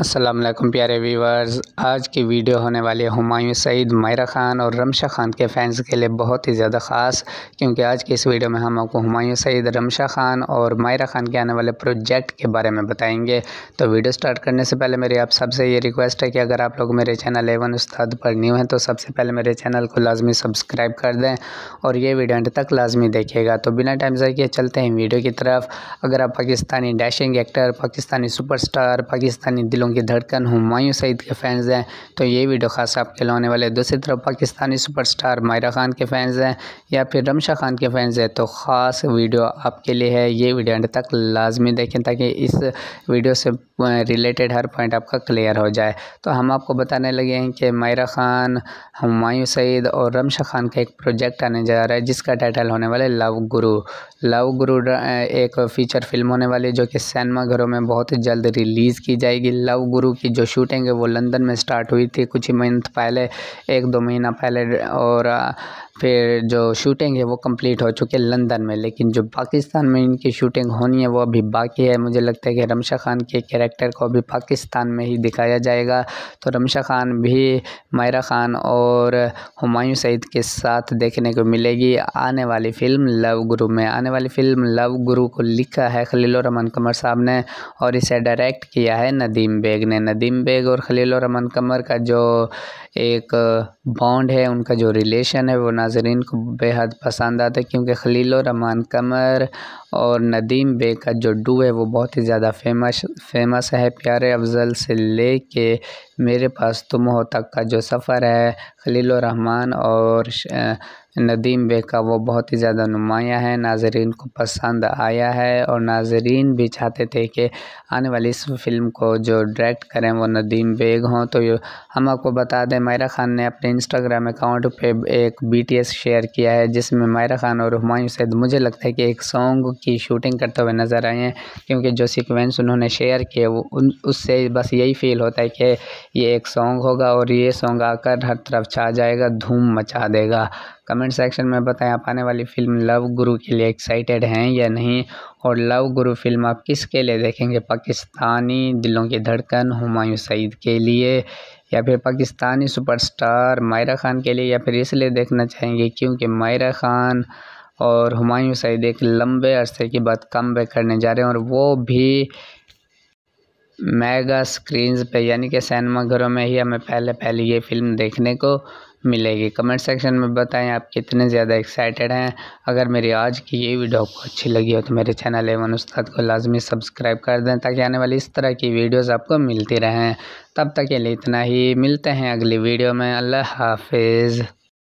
वालेकुम प्यारे व्यूवर्स आज की वीडियो होने वाली हुमायूं सईद मायरा ख़ान और रमशा ख़ान के फैंस के लिए बहुत ही ज़्यादा ख़ास क्योंकि आज की इस वीडियो में हम आपको हुमायूं सईद रमशा ख़ान और मायरा ख़ान के आने वाले प्रोजेक्ट के बारे में बताएंगे तो वीडियो स्टार्ट करने से पहले मेरी आप सबसे ये रिक्वेस्ट है कि अगर आप लोग मेरे चैनल एवन उस्ताद पर न्यू हैं तो सबसे पहले मेरे चैनल को लाजमी सब्सक्राइब कर दें और ये वीडियो एंड तक लाजमी देखेगा तो बिना टाइम ज़ाय किए चलते हैं वीडियो की तरफ अगर आप Pakistani dashing actor Pakistani star Pakistani दिलों उनकी धड़कन हुमायूं सईद के फैंस हैं तो ये वीडियो खास आपके लिए होने वाले दूसरी तरफ पाकिस्तानी सुपरस्टार मायरा खान के फैंस हैं या फिर रमशा खान के फैंस हैं तो ख़ास वीडियो आपके लिए है ये वीडियो एंड तक लाजमी देखें ताकि इस वीडियो से रिलेटेड हर पॉइंट आपका क्लियर हो जाए तो हम आपको बताने लगे हैं कि मायरा खान हुमायूं सईद और रमशा खान का एक प्रोजेक्ट आने जा रहा है जिसका टाइटल होने वाला है लव गुरु लव गुरु एक फ़ीचर फिल्म होने वाली जो कि सैनमा घरों में बहुत जल्द रिलीज़ की जाएगी लव गुरु की जो शूटिंग है वो लंदन में स्टार्ट हुई थी कुछ ही मंथ पहले एक दो महीना पहले और फिर जो शूटिंग है वो कंप्लीट हो चुकी है लंदन में लेकिन जो पाकिस्तान में इनकी शूटिंग होनी है वो अभी बाकी है मुझे लगता है कि रमशा खान के कैरेक्टर को अभी पाकिस्तान में ही दिखाया जाएगा तो रमशा खान भी मायरा खान और हुमायूं सईद के साथ देखने को मिलेगी आने वाली फ़िल्म लव गुरु में आने वाली फ़िल्म लव गुरु को लिखा है रमन कमर साहब ने और इसे डायरेक्ट किया है नदीम बेग ने नदीम बेग और रमन कमर का जो एक बॉन्ड है उनका जो रिलेशन है वो नाजरीन को बेहद पसंद आता है क्योंकि खलील रहमान कमर और नदीम बे का जो डू है वो बहुत ही ज़्यादा फेमस फेमस है प्यारे अफजल से ले के मेरे पास तुम हो तक का जो सफ़र है खलील रहमान और नदीम बे का वो बहुत ही ज़्यादा नुमाया है नाज़रीन को पसंद आया है और नाज़रीन भी चाहते थे कि आने वाली इस फ़िल्म को जो डायरेक्ट करें वो नदीम बेग हों तो हम आपको बता दें मायरा ख़ान ने अपने इंस्टाग्राम अकाउंट पे एक बीटीएस शेयर किया है जिसमें मायरा ख़ान और हमायूं सैद मुझे लगता है कि एक सॉन्ग की शूटिंग करते हुए नज़र आए हैं क्योंकि जो सिक्वेंस उन्होंने शेयर किए वो उन उससे बस यही फील होता है कि ये एक सॉन्ग होगा और ये सॉन्ग आकर हर तरफ छा जाएगा धूम मचा देगा कमेंट सेक्शन में बताएं आप आने वाली फिल्म लव गुरु के लिए एक्साइटेड हैं या नहीं और लव गुरु फिल्म आप किसके लिए देखेंगे पाकिस्तानी दिलों की धड़कन हुमायूं सईद के लिए या फिर पाकिस्तानी सुपरस्टार मायरा खान के लिए या फिर इसलिए देखना चाहेंगे क्योंकि मायरा खान और हुमायूं सईद एक लंबे अरसे के बाद कम करने जा रहे हैं और वो भी मेगा स्क्रीन्स पे यानी कि सिनेमा घरों में ही हमें पहले पहले ये फ़िल्म देखने को मिलेगी कमेंट सेक्शन में बताएं आप कितने ज़्यादा एक्साइटेड हैं अगर मेरी आज की ये वीडियो आपको अच्छी लगी हो तो मेरे चैनल एवं उस्ताद को लाजमी सब्सक्राइब कर दें ताकि आने वाली इस तरह की वीडियोज़ आपको मिलती रहें तब तक के लिए इतना ही मिलते हैं अगली वीडियो में अल्लाह हाफिज़